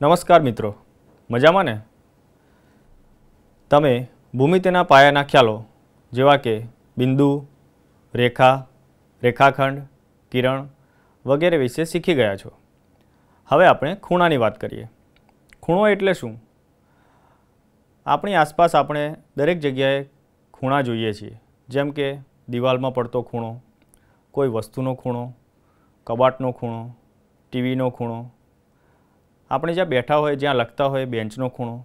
નમસ્કાર મિત્રો મજામાં ને તમે ભૂમિ તેના પાયાના ખ્યાલો જેવા કે બિંદુ રેખા રેખાખંડ કિરણ વગેરે વિશે શીખી ગયા છો હવે આપણે ખૂણાની વાત કરીએ ખૂણો એટલે શું આપણી આસપાસ આપણે દરેક જગ્યાએ ખૂણા જોઈએ છીએ જેમ કે દિવાલમાં પડતો ખૂણો કોઈ વસ્તુનો ખૂણો કબાટનો ખૂણો ટીવીનો ખૂણો આપણે જ્યાં બેઠા હોય જ્યાં લખતા હોય બેન્ચનો ખૂણો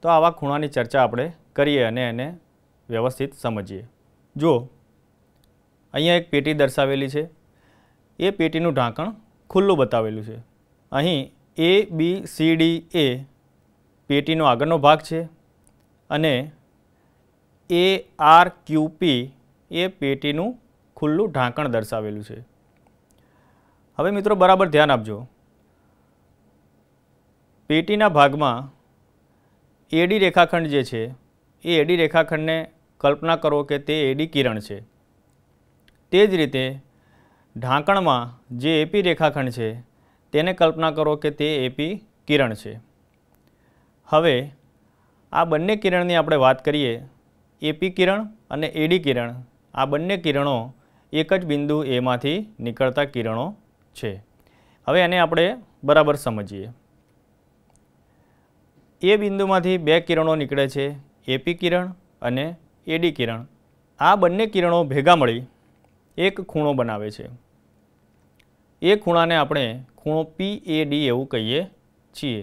તો આવા ખૂણાની ચર્ચા આપણે કરીએ અને એને વ્યવસ્થિત સમજીએ જો અહીંયા એક પેટી દર્શાવેલી છે એ પેટીનું ઢાંકણ ખુલ્લું બતાવેલું છે અહીં એ બી સી ડી એ પેટીનો આગળનો ભાગ છે અને એ આર ક્યુ પી એ પેટીનું ખુલ્લું ઢાંકણ દર્શાવેલું છે હવે મિત્રો બરાબર ધ્યાન આપજો પેટીના ભાગમાં એડી રેખાખંડ જે છે એ એડી રેખાખંડને કલ્પના કરો કે તે એડી કિરણ છે તે જ રીતે ઢાંકણમાં જે એપી રેખાખંડ છે તેને કલ્પના કરો કે તે એપી કિરણ છે હવે આ બંને કિરણની આપણે વાત કરીએ એપી કિરણ અને એડી કિરણ આ બંને કિરણો એક જ બિંદુ એમાંથી નીકળતા કિરણો છે હવે એને આપણે બરાબર સમજીએ એ બિંદુમાંથી બે કિરણો નીકળે છે એપી કિરણ અને એડી કિરણ આ બંને કિરણો ભેગા મળી એક ખૂણો બનાવે છે એ ખૂણાને આપણે ખૂણો પી એ ડી એવું કહીએ છીએ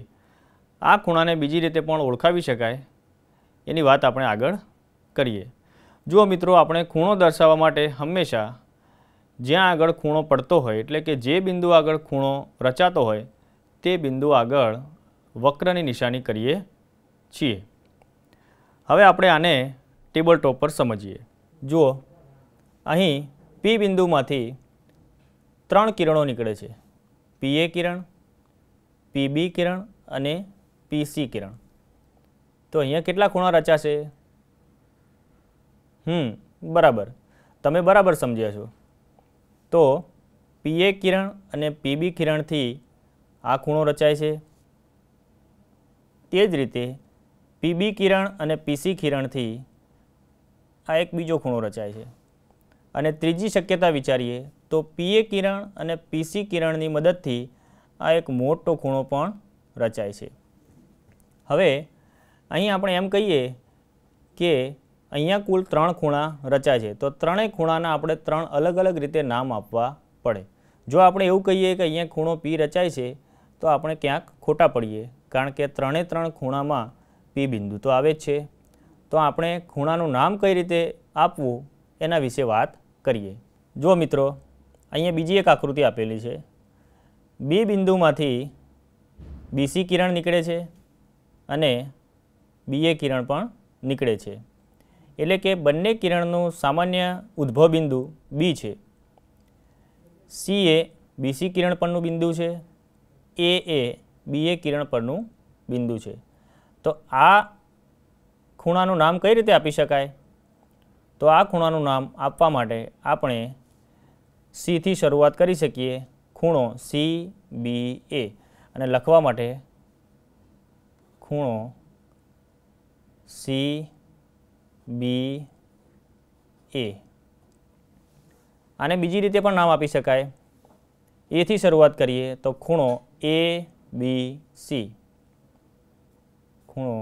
આ ખૂણાને બીજી રીતે પણ ઓળખાવી શકાય એની વાત આપણે આગળ કરીએ જુઓ મિત્રો આપણે ખૂણો દર્શાવવા માટે હંમેશા જ્યાં આગળ ખૂણો પડતો હોય એટલે કે જે બિંદુ આગળ ખૂણો રચાતો હોય તે બિંદુ આગળ વક્રની નિશાની કરીએ છીએ હવે આપણે આને ટેબલ ટોપ પર સમજીએ જુઓ અહીં પી બિંદુમાંથી ત્રણ કિરણો નીકળે છે પીએ કિરણ પીબી કિરણ અને પીસી કિરણ તો અહીંયા કેટલા ખૂણા રચાશે હમ બરાબર તમે બરાબર સમજ્યા છો તો પીએ કિરણ અને પીબી કિરણથી આ ખૂણો રચાય છે તે જ રીતે પીબી કિરણ અને પીસી કિરણથી આ એક બીજો ખૂણો રચાય છે અને ત્રીજી શક્યતા વિચારીએ તો પીએ કિરણ અને પીસી કિરણની મદદથી આ એક મોટો ખૂણો પણ રચાય છે હવે અહીં આપણે એમ કહીએ કે અહીંયા કુલ ત્રણ ખૂણા રચાય છે તો ત્રણેય ખૂણાના આપણે ત્રણ અલગ અલગ રીતે નામ આપવા પડે જો આપણે એવું કહીએ કે અહીંયા ખૂણો પી રચાય છે તો આપણે ક્યાંક ખોટા પડીએ કારણ કે ત્રણે ત્રણ ખૂણામાં પી બિંદુ તો આવે જ છે તો આપણે ખૂણાનું નામ કઈ રીતે આપવું એના વિશે વાત કરીએ જો મિત્રો અહીંયા બીજી એક આકૃતિ આપેલી છે બી બિંદુમાંથી બીસી કિરણ નીકળે છે અને બી એ કિરણ પણ નીકળે છે એટલે કે બંને કિરણનું સામાન્ય ઉદ્ભવ બિંદુ બી છે સી એ બીસી કિરણ પરનું બિંદુ છે એ એ બીએ કિરણ પરનું બિંદુ છે તો આ ખૂણાનું નામ કઈ રીતે આપી શકાય તો આ ખૂણાનું નામ આપવા માટે આપણે સીથી શરૂઆત કરી શકીએ ખૂણો સી બી એ અને લખવા માટે ખૂણો સી બી એ આને બીજી રીતે પણ નામ આપી શકાય એથી શરૂઆત કરીએ તો ખૂણો એ બી સી ખૂણો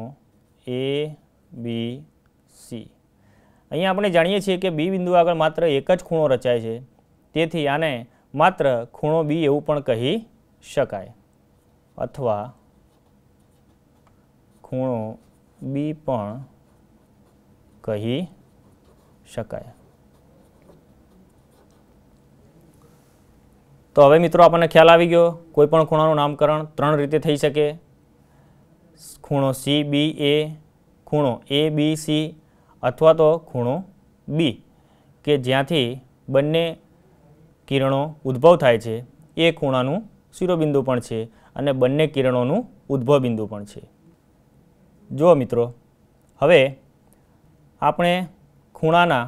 એ બી સી અહીંયા આપણે જાણીએ છીએ કે બી બિંદુ આગળ માત્ર એક જ ખૂણો રચાય છે તેથી આને માત્ર ખૂણો બી એવું પણ કહી શકાય અથવા ખૂણો બી પણ કહી શકાય તો હવે મિત્રો આપણને ખ્યાલ આવી ગયો કોઈપણ ખૂણાનું નામકરણ ત્રણ રીતે થઈ શકે ખૂણો સી બી એ ખૂણો એ બી સી અથવા તો ખૂણો બી કે જ્યાંથી બંને કિરણો ઉદ્ભવ થાય છે એ ખૂણાનું શિરોબિંદુ પણ છે અને બંને કિરણોનું ઉદ્ભવ બિંદુ પણ છે જુઓ મિત્રો હવે આપણે ખૂણાના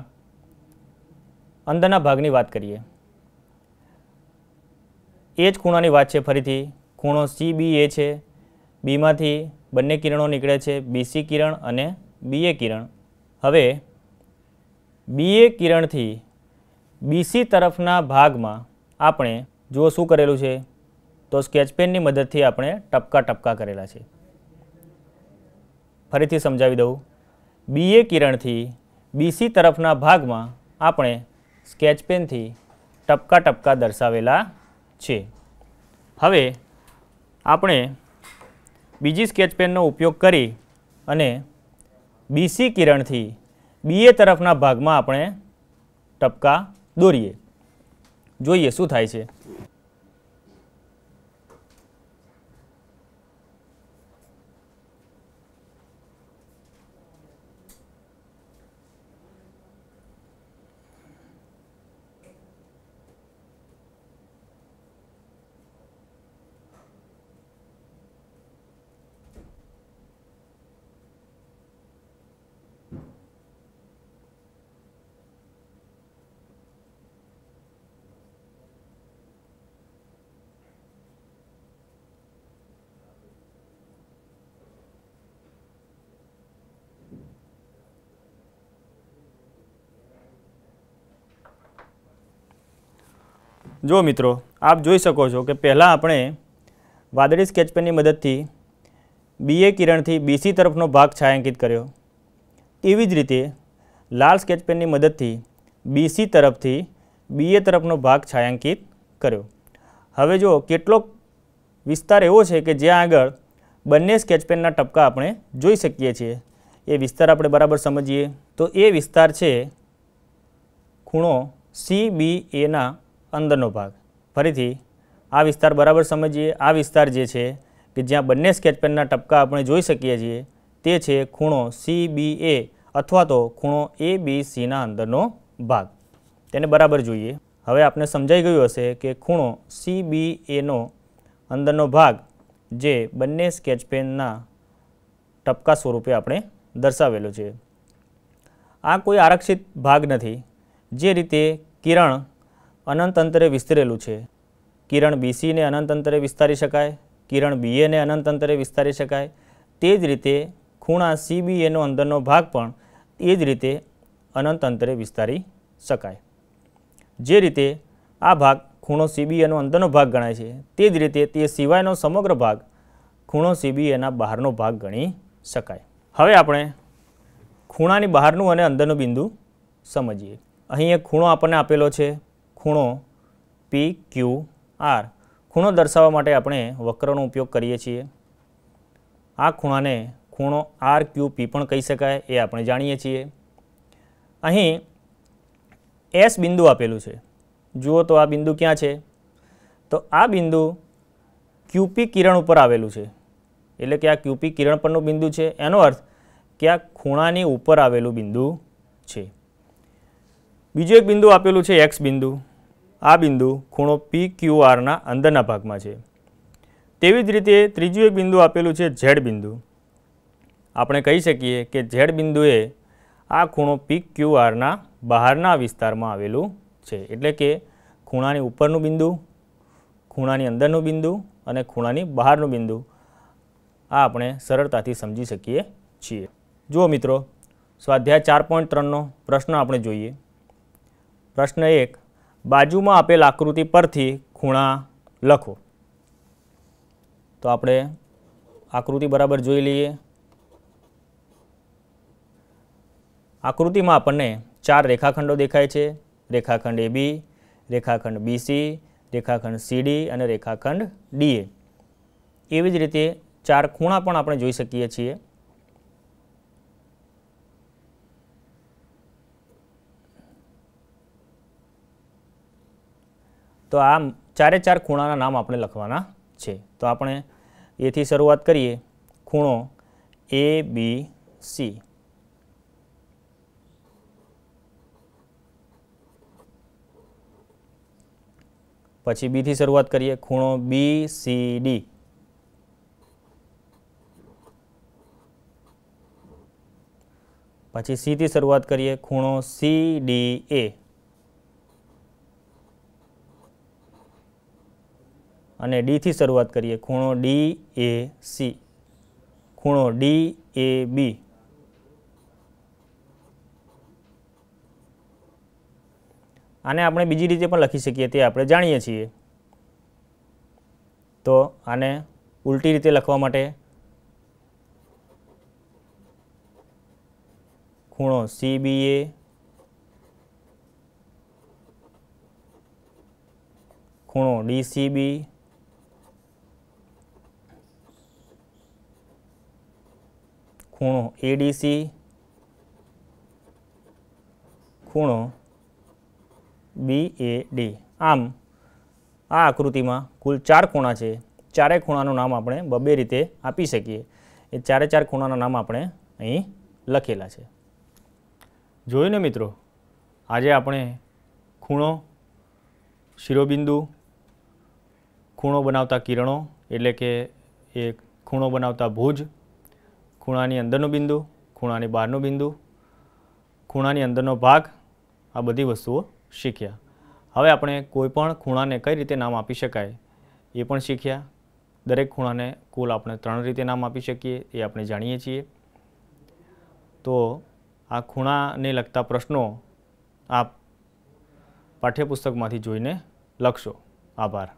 અંદરના ભાગની વાત કરીએ એ જ ખૂણાની વાત છે ફરીથી ખૂણો સી બી એ છે બીમાંથી બંને કિરણો નીકળે છે બીસી કિરણ અને બીએ કિરણ હવે બીએ કિરણથી બીસી તરફના ભાગમાં આપણે જુઓ શું કરેલું છે તો સ્કેચપેનની મદદથી આપણે ટપકા ટપકા કરેલા છે ફરીથી સમજાવી દઉં બીએ કિરણથી બીસી તરફના ભાગમાં આપણે સ્કેચપેનથી ટપકા ટપકા દર્શાવેલા છે હવે આપણે બીજી સ્કેચ પેનનો ઉપયોગ કરી અને બીસી કિરણથી બીએ તરફના ભાગમાં આપણે ટપકા દોરીએ જોઈએ શું થાય છે જો મિત્રો આપ જોઈ શકો છો કે પહેલાં આપણે વાદળી સ્કેચ પેનની મદદથી બીએ કિરણથી બીસી તરફનો ભાગ છાયાંકિત કર્યો એવી જ રીતે લાલ સ્કેચ પેનની મદદથી બીસી તરફથી બીએ તરફનો ભાગ છાયાંકિત કર્યો હવે જો કેટલોક વિસ્તાર એવો છે કે જ્યાં આગળ બંને સ્કેચ પેનના ટપકા આપણે જોઈ શકીએ છીએ એ વિસ્તાર આપણે બરાબર સમજીએ તો એ વિસ્તાર છે ખૂણો સી બી એના અંદરનો ભાગ ફરીથી આ વિસ્તાર બરાબર સમજીએ આ વિસ્તાર જે છે કે જ્યાં બંને સ્કેચ પેનના ટપકા આપણે જોઈ શકીએ છીએ તે છે ખૂણો સી બી એ અથવા તો ખૂણો એ બી સીના અંદરનો ભાગ તેને બરાબર જોઈએ હવે આપણે સમજાઈ ગયું હશે કે ખૂણો સી બી એનો અંદરનો ભાગ જે બંને સ્કેચ પેનના ટપકા સ્વરૂપે આપણે દર્શાવેલો છે આ કોઈ આરક્ષિત ભાગ નથી જે રીતે કિરણ અનંત અંતરે વિસ્તરેલું છે કિરણ બીસીને અનંત અંતરે વિસ્તારી શકાય કિરણ બીએને અનંત અંતરે વિસ્તારી શકાય તે જ રીતે ખૂણા સીબીએનો અંદરનો ભાગ પણ એ જ રીતે અનંત અંતરે વિસ્તારી શકાય જે રીતે આ ભાગ ખૂણો સીબીએનો અંદરનો ભાગ ગણાય છે તે જ રીતે તે સિવાયનો સમગ્ર ભાગ ખૂણો સીબીએના બહારનો ભાગ ગણી શકાય હવે આપણે ખૂણાની બહારનું અને અંદરનું બિંદુ સમજીએ અહીં એક ખૂણો આપણને આપેલો છે ખૂણો પી ક્યુ આર ખૂણો દર્શાવવા માટે આપણે વક્રનો ઉપયોગ કરીએ છીએ આ ખૂણાને ખૂણો આર ક્યુ પી પણ કહી શકાય એ આપણે જાણીએ છીએ અહીં એસ બિંદુ આપેલું છે જુઓ તો આ બિંદુ ક્યાં છે તો આ બિંદુ ક્યુપી કિરણ ઉપર આવેલું છે એટલે કે આ ક્યુપી કિરણ પરનું બિંદુ છે એનો અર્થ કે આ ખૂણાની ઉપર આવેલું બિંદુ છે બીજું એક બિંદુ આપેલું છે એક્સ બિંદુ આ બિંદુ ખૂણો પી ક્યુ આરના અંદરના ભાગમાં છે તેવી જ રીતે ત્રીજું એક બિંદુ આપેલું છે ઝેડ બિંદુ આપણે કહી શકીએ કે ઝેડ બિંદુએ આ ખૂણો પી ક્યુ આરના બહારના વિસ્તારમાં આવેલું છે એટલે કે ખૂણાની ઉપરનું બિંદુ ખૂણાની અંદરનું બિંદુ અને ખૂણાની બહારનું બિંદુ આ આપણે સરળતાથી સમજી શકીએ છીએ જુઓ મિત્રો સ્વાધ્યાય ચાર પોઈન્ટ ત્રણનો પ્રશ્ન આપણે જોઈએ પ્રશ્ન એક બાજુમાં આપેલ આકૃતિ પરથી ખૂણા લખો તો આપણે આકૃતિ બરાબર જોઈ લઈએ આકૃતિમાં આપણને ચાર રેખાખંડો દેખાય છે રેખાખંડ એ બી રેખાખંડ બીસી રેખાખંડ સીડી અને રેખાખંડ ડીએ એવી જ રીતે ચાર ખૂણા પણ આપણે જોઈ શકીએ છીએ તો આ ચારે ચાર ખૂણાના નામ આપણે લખવાના છે તો આપણે એથી શરૂઆત કરીએ ખૂણો એ બી સી પછી બીથી શરૂઆત કરીએ ખૂણો બી સી ડી પછી સીથી શરૂઆત કરીએ ખૂણો સી ડી એ અને ડીથી શરૂઆત કરીએ ખૂણો ડી એ સી ખૂણો ડી એ બી આને આપણે બીજી રીતે પણ લખી શકીએ તે આપણે જાણીએ છીએ તો આને ઉલટી રીતે લખવા માટે ખૂણો સી બી એ ખૂણો ડી સી બી ખૂણો એડીસી ખૂણો બી આમ આ આકૃતિમાં કુલ ચાર ખૂણા છે ચારે ખૂણાનું નામ આપણે બબે રીતે આપી શકીએ એ ચારે ચાર ખૂણાના નામ આપણે અહીં લખેલા છે જોઈને મિત્રો આજે આપણે ખૂણો શિરોબિંદુ ખૂણો બનાવતા કિરણો એટલે કે એ ખૂણો બનાવતા ભુજ ખૂણાની અંદરનું બિંદુ ખૂણાની બહારનું બિંદુ ખૂણાની અંદરનો ભાગ આ બધી વસ્તુઓ શીખ્યા હવે આપણે કોઈપણ ખૂણાને કઈ રીતે નામ આપી શકાય એ પણ શીખ્યા દરેક ખૂણાને કુલ આપણે ત્રણ રીતે નામ આપી શકીએ એ આપણે જાણીએ છીએ તો આ ખૂણાને લગતા પ્રશ્નો આપ પાઠ્યપુસ્તકમાંથી જોઈને લખશો આભાર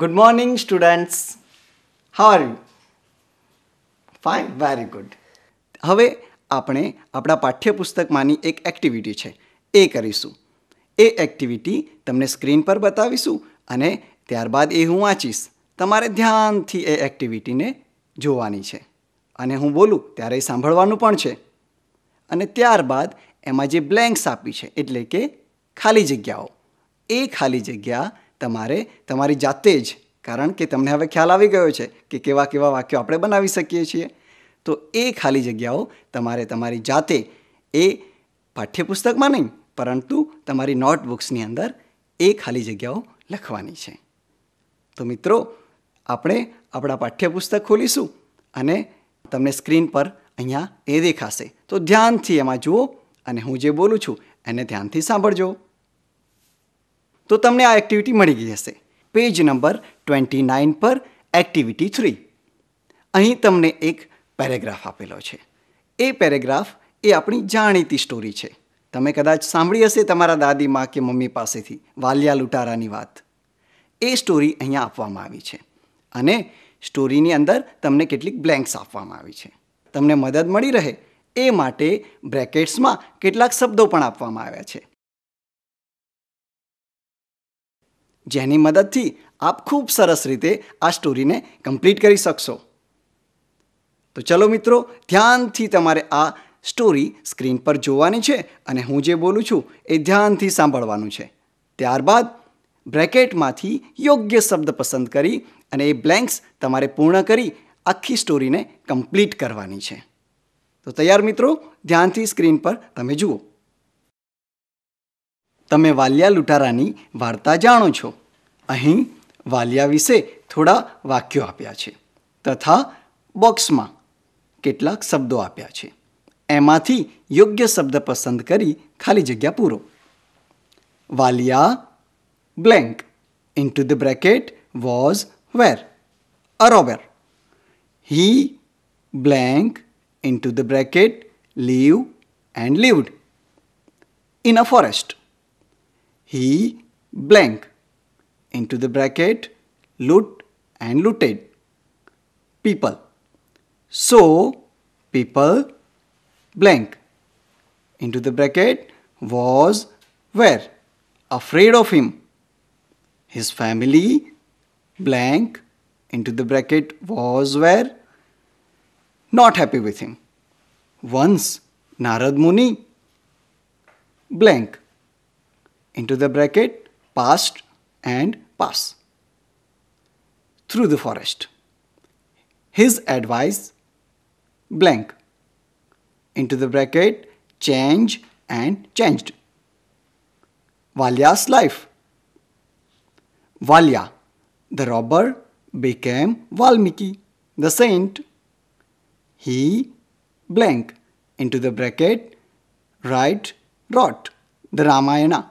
Good morning, students How are you? Fine, very good. હવે આપણે આપણા પાઠ્યપુસ્તકમાંની એક એક્ટિવિટી છે એ કરીશું એ એક્ટિવિટી તમને સ્ક્રીન પર બતાવીશું અને ત્યારબાદ એ હું વાંચીશ તમારે ધ્યાનથી એ એક્ટિવિટીને જોવાની છે અને હું બોલું ત્યારે એ સાંભળવાનું પણ છે અને ત્યારબાદ એમાં જે બ્લેન્ક્સ આપી છે એટલે કે ખાલી જગ્યાઓ એ ખાલી જગ્યા તમારે તમારી જાતે જ કારણ કે તમને હવે ખ્યાલ આવી ગયો છે કે કેવા કેવા વાક્યો આપણે બનાવી શકીએ છીએ તો એ ખાલી જગ્યાઓ તમારે તમારી જાતે એ પાઠ્યપુસ્તકમાં નહીં પરંતુ તમારી નોટબુક્સની અંદર એ ખાલી જગ્યાઓ લખવાની છે તો મિત્રો આપણે આપણા પાઠ્યપુસ્તક ખોલીશું અને તમને સ્ક્રીન પર અહીંયા એ દેખાશે તો ધ્યાનથી એમાં જુઓ અને હું જે બોલું છું એને ધ્યાનથી સાંભળજો તો તમને આ એક્ટિવિટી મળી ગઈ હશે પેજ નંબર ટ્વેન્ટી નાઇન પર એક્ટિવિટી થ્રી અહીં તમને એક પેરેગ્રાફ આપેલો છે એ પેરેગ્રાફ એ આપણી જાણીતી સ્ટોરી છે તમે કદાચ સાંભળી હશે તમારા દાદી દાદીમા કે મમ્મી પાસેથી વાલિયા લૂંટારાની વાત એ સ્ટોરી અહીંયા આપવામાં આવી છે અને સ્ટોરીની અંદર તમને કેટલીક બ્લેન્ક્સ આપવામાં આવી છે તમને મદદ મળી રહે એ માટે બ્રેકેટ્સમાં કેટલાક શબ્દો પણ આપવામાં આવ્યા છે જેની મદદથી આપ ખૂબ સરસ રીતે આ સ્ટોરીને કમ્પ્લીટ કરી શકશો તો ચલો મિત્રો ધ્યાનથી તમારે આ સ્ટોરી સ્ક્રીન પર જોવાની છે અને હું જે બોલું છું એ ધ્યાનથી સાંભળવાનું છે ત્યારબાદ બ્રેકેટમાંથી યોગ્ય શબ્દ પસંદ કરી અને એ બ્લેન્ક્સ તમારે પૂર્ણ કરી આખી સ્ટોરીને કમ્પ્લીટ કરવાની છે તો તૈયાર મિત્રો ધ્યાનથી સ્ક્રીન પર તમે જુઓ તમે વાલિયા લુટારાની વાર્તા જાણો છો અહીં વાલિયા વિશે થોડા વાક્યો આપ્યા છે તથા બોક્સમાં કેટલાક શબ્દો આપ્યા છે એમાંથી યોગ્ય શબ્દ પસંદ કરી ખાલી જગ્યા પૂરો વાલિયા blank into the bracket was were are or were he blank into the bracket leave and leaved in a forest he blank into the bracket loot and looted people. So people blank into the bracket was were afraid of him. His family blank into the bracket was were not happy with him. Once Narad Muni blank into the bracket past and pass through the forest. His advice blank into the bracket change and changed. Valya's life. Valya, the robber, became Valmiki, the saint. He blank into the bracket right wrote the Ramayana.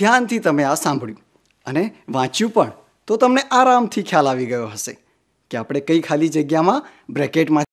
ધ્યાનથી તમે આ સાંભળ્યું અને વાંચ્યું પણ તો તમને આરામથી ખ્યાલ આવી ગયો હશે કે આપણે કઈ ખાલી જગ્યામાં બ્રેકેટમાં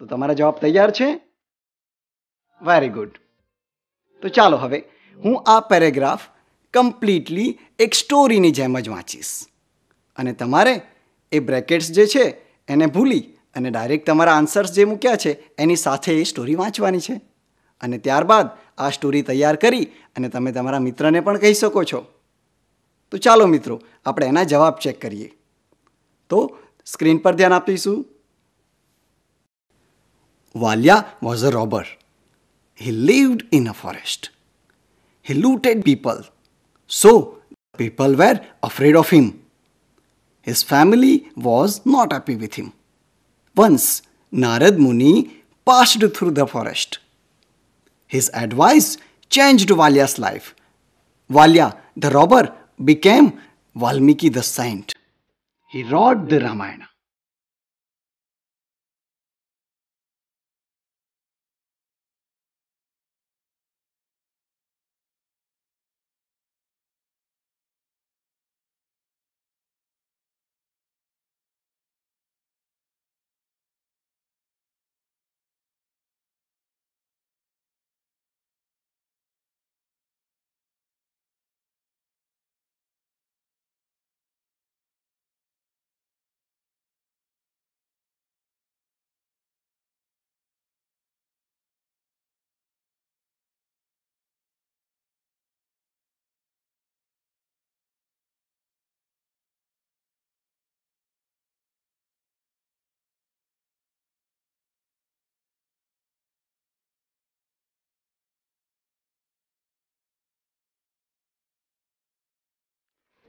તો તમારા જવાબ તૈયાર છે વેરી ગુડ તો ચાલો હવે હું આ પેરેગ્રાફ કમ્પ્લીટલી એક સ્ટોરીની જેમ જ વાંચીશ અને તમારે એ બ્રેકેટ્સ જે છે એને ભૂલી અને ડાયરેક્ટ તમારા આન્સર્સ જે મૂક્યા છે એની સાથે એ સ્ટોરી વાંચવાની છે અને ત્યારબાદ આ સ્ટોરી તૈયાર કરી અને તમે તમારા મિત્રને પણ કહી શકો છો તો ચાલો મિત્રો આપણે એના જવાબ ચેક કરીએ તો સ્ક્રીન પર ધ્યાન આપીશું Valya was a robber. He lived in a forest. He looted people. So, people were afraid of him. His family was not happy with him. Once, Narad Muni passed through the forest. His advice changed Valya's life. Valya, the robber, became Valmiki the saint. He wrote the Ramayana.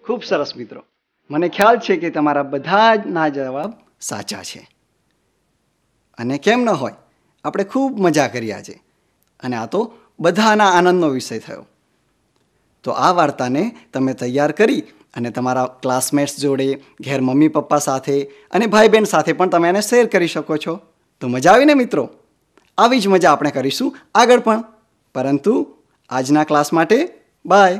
ખૂબ સરસ મિત્રો મને ખ્યાલ છે કે તમારા બધાના જવાબ સાચા છે અને કેમ ન હોય આપણે ખૂબ મજા કરી આજે અને આ તો બધાના આનંદનો વિષય થયો તો આ વાર્તાને તમે તૈયાર કરી અને તમારા ક્લાસમેટ્સ જોડે ઘેર મમ્મી પપ્પા સાથે અને ભાઈ બહેન સાથે પણ તમે એને શેર કરી શકો છો તો મજા આવીને મિત્રો આવી જ મજા આપણે કરીશું આગળ પણ પરંતુ આજના ક્લાસ માટે બાય